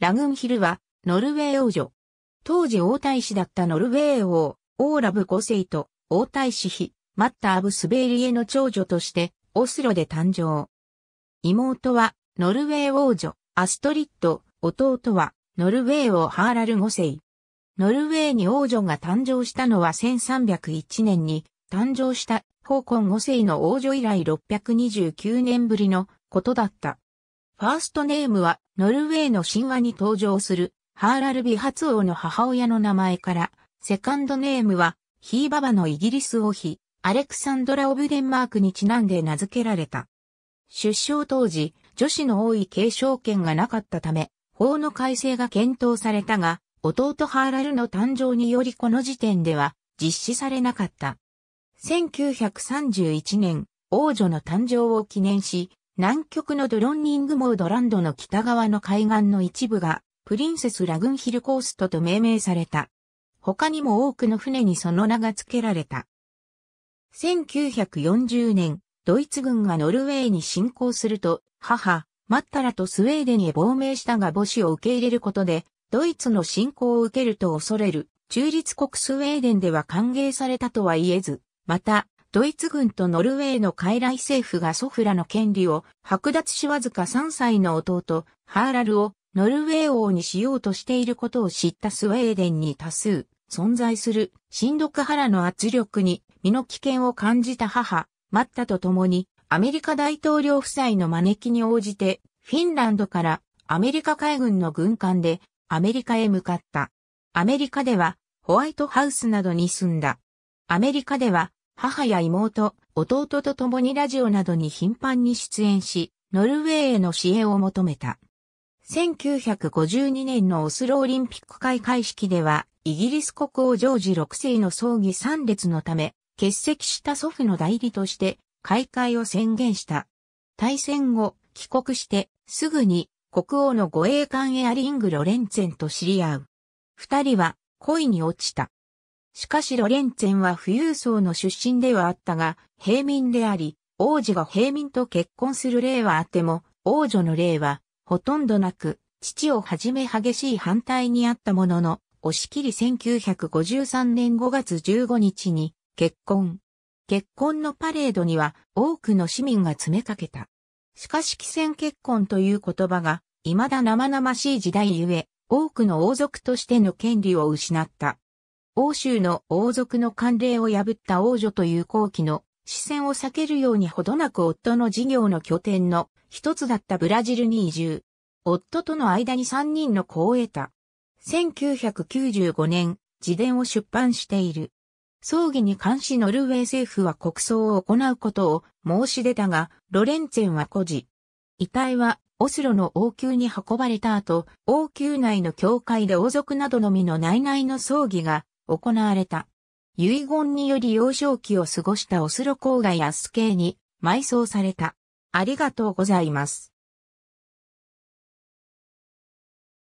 ラグンヒルは、ノルウェー王女。当時王太子だったノルウェー王、オーラブ5世と王太子妃、マッタ・アブ・スベリエの長女として、オスロで誕生。妹は、ノルウェー王女、アストリッド、弟は、ノルウェー王ハーラル5世。ノルウェーに王女が誕生したのは1301年に、誕生した、ホーコン5世の王女以来629年ぶりのことだった。ファーストネームは、ノルウェーの神話に登場するハーラルビ発王の母親の名前から、セカンドネームは、ヒーババのイギリス王妃、アレクサンドラ・オブデンマークにちなんで名付けられた。出生当時、女子の多い継承権がなかったため、法の改正が検討されたが、弟ハーラルの誕生によりこの時点では実施されなかった。1931年、王女の誕生を記念し、南極のドロンニングモードランドの北側の海岸の一部が、プリンセスラグンヒルコーストと命名された。他にも多くの船にその名が付けられた。1940年、ドイツ軍がノルウェーに侵攻すると、母、マッタラとスウェーデンへ亡命したが母子を受け入れることで、ドイツの侵攻を受けると恐れる、中立国スウェーデンでは歓迎されたとは言えず、また、ドイツ軍とノルウェーの傀儡政府がソフラの権利を剥奪しわずか3歳の弟、ハーラルをノルウェー王にしようとしていることを知ったスウェーデンに多数存在するシンドクハラの圧力に身の危険を感じた母、マッタと共にアメリカ大統領夫妻の招きに応じてフィンランドからアメリカ海軍の軍艦でアメリカへ向かった。アメリカではホワイトハウスなどに住んだ。アメリカでは母や妹、弟と共にラジオなどに頻繁に出演し、ノルウェーへの支援を求めた。1952年のオスロオリンピック開会式では、イギリス国王ジョージ6世の葬儀参列のため、欠席した祖父の代理として、開会を宣言した。対戦後、帰国して、すぐに国王の護衛艦エアリング・ロレンツェンと知り合う。二人は恋に落ちた。しかしロレンツェンは富裕層の出身ではあったが、平民であり、王子が平民と結婚する例はあっても、王女の例はほとんどなく、父をはじめ激しい反対にあったものの、押し切り1953年5月15日に結婚。結婚のパレードには多くの市民が詰めかけた。しかし既戦結婚という言葉が未だ生々しい時代ゆえ、多くの王族としての権利を失った。欧州の王族の慣例を破った王女という後期の視線を避けるようにほどなく夫の事業の拠点の一つだったブラジルに移住。夫との間に三人の子を得た。1995年、自伝を出版している。葬儀に関しノルウェー政府は国葬を行うことを申し出たが、ロレンツェンは孤児。遺体はオスロの王宮に運ばれた後、王宮内の教会で王族などのみの内々の葬儀が行われた。遺言により幼少期を過ごしたオスロ郊外アスケーに埋葬された。ありがとうございます。